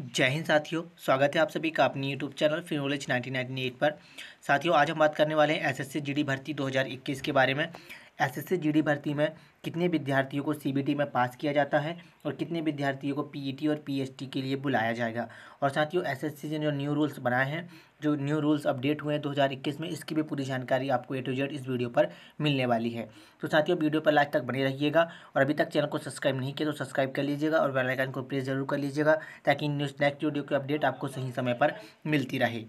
जय हिंद साथियों स्वागत है आप सभी का अपनी यूट्यूब चैनल फिनोलेज 1998 पर साथियों आज हम बात करने वाले हैं एसएससी जीडी भर्ती 2021 के बारे में एसएससी जीडी भर्ती में कितने विद्यार्थियों को सीबीटी में पास किया जाता है और कितने विद्यार्थियों को पीईटी e और पीएचटी के लिए बुलाया जाएगा और साथियों एसएससी ने जो न्यू रूल्स बनाए हैं जो न्यू रूल्स अपडेट हुए हैं 2021 में इसकी भी पूरी जानकारी आपको ए टू जेड इस वीडियो पर मिलने वाली है तो साथियों वीडियो पर लास्ट तक बने रहिएगा और अभी तक चैनल को सब्सक्राइब नहीं किया तो सब्सक्राइब कर लीजिएगा और बेलाइकन को प्रेस जरूर कर लीजिएगा ताकि न्यूज़ नेक्स्ट वीडियो की अपडेट आपको सही समय पर मिलती रहे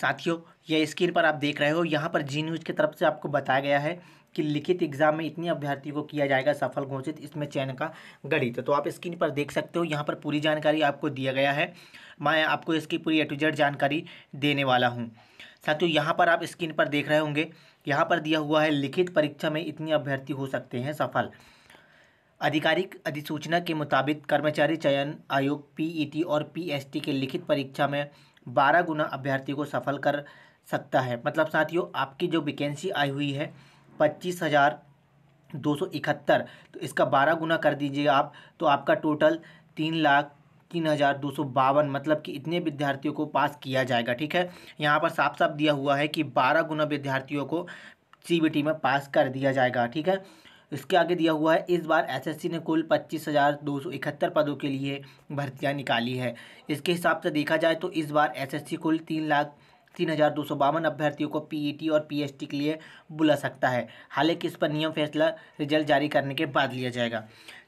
साथियों यह स्क्रीन पर आप देख रहे हो यहाँ पर जी न्यूज़ की तरफ से आपको बताया गया है कि लिखित एग्जाम में इतनी अभ्यर्थियों को किया जाएगा सफल घोषित इसमें चयन का गणित तो आप स्क्रीन पर देख सकते हो यहाँ पर पूरी जानकारी आपको दिया गया है मैं आपको इसकी पूरी ए टू जेड जानकारी देने वाला हूँ साथियों यहाँ पर आप स्क्रीन पर देख रहे होंगे यहाँ पर दिया हुआ है लिखित परीक्षा में इतनी अभ्यर्थी हो सकते हैं सफल आधिकारिक अधिसूचना के मुताबिक कर्मचारी चयन आयोग पीईटी e और पीएसटी के लिखित परीक्षा में बारह गुना अभ्यर्थी को सफल कर सकता है मतलब साथियों आपकी जो वैकेंसी आई हुई है पच्चीस हज़ार दो सौ इकहत्तर तो इसका बारह गुना कर दीजिए आप तो आपका टोटल तीन लाख तीन हज़ार दो सौ बावन मतलब कि इतने विद्यार्थियों को पास किया जाएगा ठीक है यहाँ पर साफ साफ दिया हुआ है कि बारह गुना विद्यार्थियों को सी में पास कर दिया जाएगा ठीक है इसके आगे दिया हुआ है इस बार एसएससी ने कुल पच्चीस हज़ार दो सौ इकहत्तर पदों के लिए भर्तियां निकाली है इसके हिसाब से देखा जाए तो इस बार एसएससी कुल तीन लाख तीन हज़ार दो सौ बावन अभ्यर्थियों को पीईटी e और पीएचटी के लिए बुला सकता है हालांकि इस पर नियम फैसला रिजल्ट जारी करने के बाद लिया जाएगा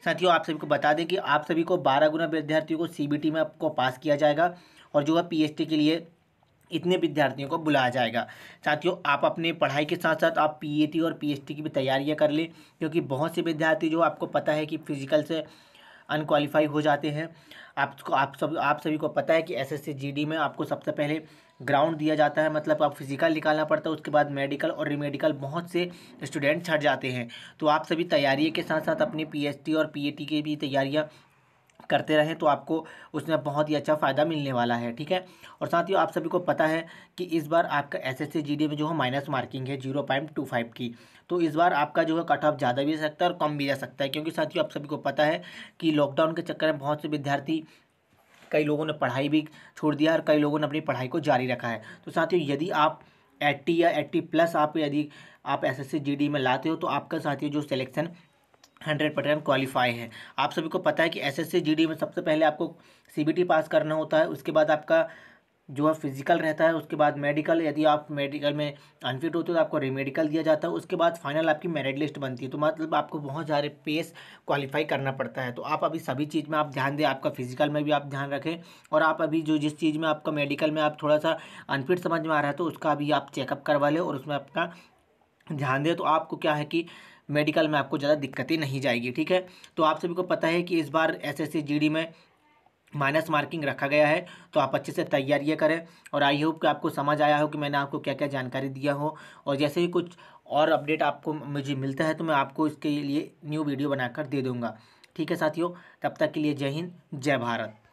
साथियों आप सभी को बता दें कि आप सभी को बारह गुना विद्यार्थियों को सीबीटी में आपको पास किया जाएगा और जो है पीएचटी के लिए इतने विद्यार्थियों को बुलाया जाएगा साथियों आप अपने पढ़ाई के साथ साथ आप पीएटी e और पीएचटी की भी तैयारियां कर लें क्योंकि बहुत से विद्यार्थी जो आपको पता है कि फिजिकल से अनक्वालिफाई हो जाते हैं आपको आप सब आप सभी को पता है कि एसएससी जीडी में आपको सबसे पहले ग्राउंड दिया जाता है मतलब आप फिजिकल निकालना पड़ता है उसके बाद मेडिकल और रिमेडिकल बहुत से स्टूडेंट छट जाते हैं तो आप सभी तैयारी के साथ साथ अपनी पीएचडी और पीएटी e की भी तैयारियाँ करते रहें तो आपको उसमें बहुत ही अच्छा फ़ायदा मिलने वाला है ठीक है और साथ ही आप सभी को पता है कि इस बार आपका एस एस में जो है माइनस मार्किंग है जीरो पॉइंट टू फाइव की तो इस बार आपका जो है कट ऑफ ज़्यादा भी जा सकता है और कम भी जा सकता है क्योंकि साथियों आप सभी को पता है कि लॉकडाउन के चक्कर में बहुत से विद्यार्थी कई लोगों ने पढ़ाई भी छोड़ दिया और कई लोगों ने अपनी पढ़ाई को जारी रखा है तो साथियों यदि आप एट्टी या एट्टी प्लस आप यदि आप एस एस में लाते हो तो आपका साथियों जो सिलेक्शन हंड्रेड परसेंट क्वालिफाई है आप सभी को पता है कि एसएससी जीडी में सबसे पहले आपको सीबीटी पास करना होता है उसके बाद आपका जो है फिजिकल रहता है उसके बाद मेडिकल यदि आप मेडिकल में अनफिट होते हो तो आपको रिमेडिकल दिया जाता है उसके बाद फाइनल आपकी मेरिट लिस्ट बनती है तो मतलब आपको बहुत सारे पेस क्वालिफाई करना पड़ता है तो आप अभी सभी चीज़ में आप ध्यान दें आपका फिजिकल में भी आप ध्यान रखें और आप अभी जो जिस चीज़ में आपका मेडिकल में आप थोड़ा सा अनफिट समझ में आ रहा है तो उसका अभी आप चेकअप करवा लें और उसमें अपना ध्यान दें तो आपको क्या है कि मेडिकल में आपको ज़्यादा दिक्कतें नहीं जाएगी ठीक है तो आप सभी को पता है कि इस बार एस एस में माइनस मार्किंग रखा गया है तो आप अच्छे से तैयारियाँ करें और आई होप कि आपको समझ आया हो कि मैंने आपको क्या क्या जानकारी दिया हो और जैसे ही कुछ और अपडेट आपको मुझे मिलता है तो मैं आपको इसके लिए न्यू वीडियो बनाकर दे दूँगा ठीक है साथियों तब तक के लिए जय हिंद जय भारत